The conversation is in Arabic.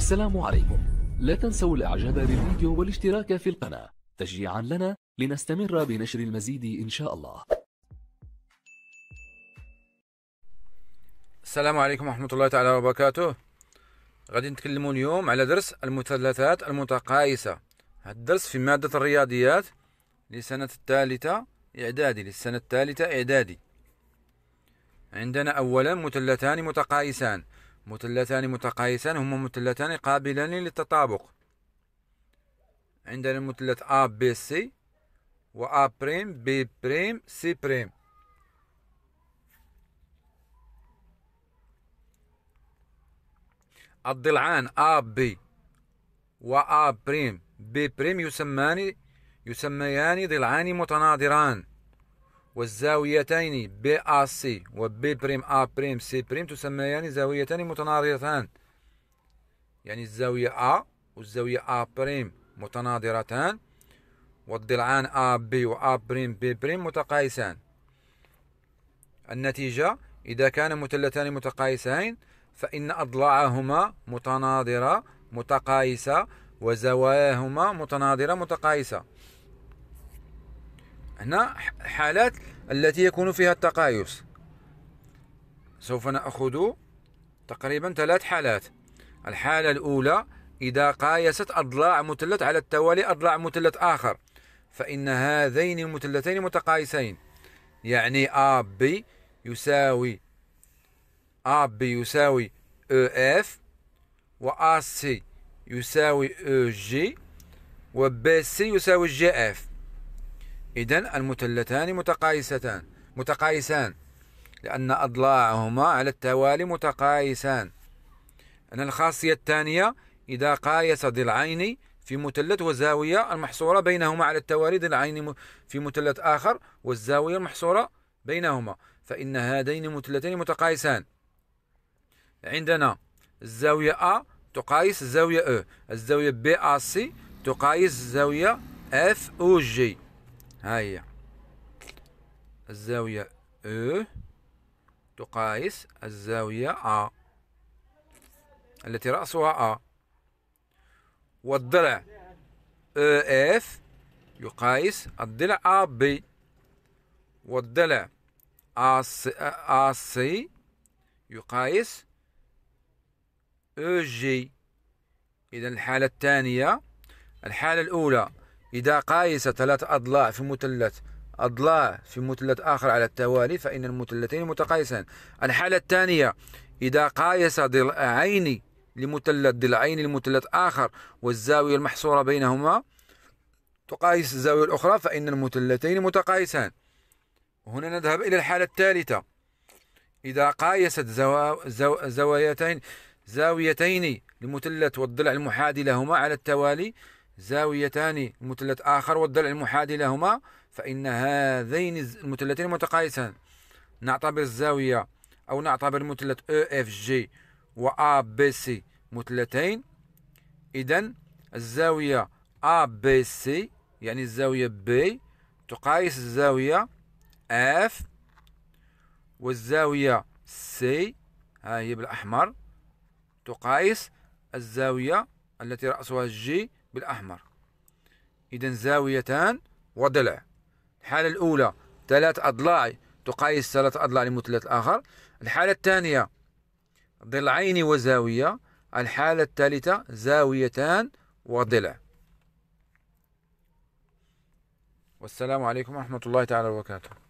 السلام عليكم لا تنسوا الاعجاب بالفيديو والاشتراك في القناة تشجيعا لنا لنستمر بنشر المزيد إن شاء الله السلام عليكم ورحمة الله تعالى وبركاته غادي نتكلموا اليوم على درس المثلثات المتقايسة هذا الدرس في مادة الرياضيات لسنة الثالثة إعدادي للسنة الثالثة إعدادي عندنا أولا مثلثان متقايسان مثلثان متقايسان هما مثلثان قابلان للتطابق عندنا المثلث ا B C و ا بريم B بريم C بريم الضلعان ا B و ا بريم B بريم يسمان يسميان ضلعان متناظران والزاويتين بي آ سي وبي بريم آ بريم سي بريم تسميان زاويتان متناظرتان يعني الزاوية آ والزاوية آ بريم متناظرتان والضلعان آ بي وآ بريم بي بريم متقايسان النتيجة إذا كان مثلتان متقايسين فإن أضلاعهما متناظرة متقايسة وزواياهما متناظرة متقايسة هنا حالات التي يكون فيها التقايس سوف نأخذ تقريبا ثلاث حالات الحالة الأولى إذا قايست أضلاع مثلث على التوالي أضلاع مثلث آخر فإن هذين المثلثين متقايسين يعني بي يساوي بي يساوي اف e و سي يساوي جي e و سي يساوي اف إذا المثلتان متقايستان متقايسان لأن أضلاعهما على التوالي متقايسان أن الخاصية الثانية إذا قايس ضلعين في مثلث وزاوية المحصورة بينهما على التوالي ضلعين في مثلث آخر والزاوية المحصورة بينهما فإن هذين مثلتين متقايسان عندنا الزاوية A تقايس الزاوية E الزاوية BAC تقايس الزاوية G هيا الزاوية أ تقايس الزاوية أ التي رأسها أ والضلع اف يقايس الضلع ا بي والضلع ا سي يقايس او جي اذا الحالة الثانية الحالة الاولى إذا قايس ثلاث أضلاع في مثلث أضلاع في مثلث آخر على التوالي فإن المثلثين متقايسان الحالة الثانية إذا قايس ضلعين لمثلث ضلعين لمثلث آخر والزاوية المحصورة بينهما تقايس الزاوية الأخرى فإن المثلثين متقايسان هنا نذهب إلى الحالة الثالثة إذا قايست زو... زو... زوايتين زاويتين لمثلث والضلع المحادي لهما على التوالي زاويتان مثلث آخر والضلع المحادي لهما فإن هذين المثلثين متقايسان نعتبر الزاوية أو نعتبر مثلث جي e و أ بي سي مثلثين إذا الزاوية أ بي سي يعني الزاوية بي تقايس الزاوية إف والزاوية سي ها هي بالأحمر تقايس الزاوية التي رأسها الجي بالأحمر إذا زاويتان وضلع الحالة الأولى ثلاث أضلاع تقايس ثلاث أضلاع لمثلث الآخر الحالة الثانية ضلعين وزاوية الحالة الثالثة زاويتان وضلع والسلام عليكم ورحمة الله تعالى وبركاته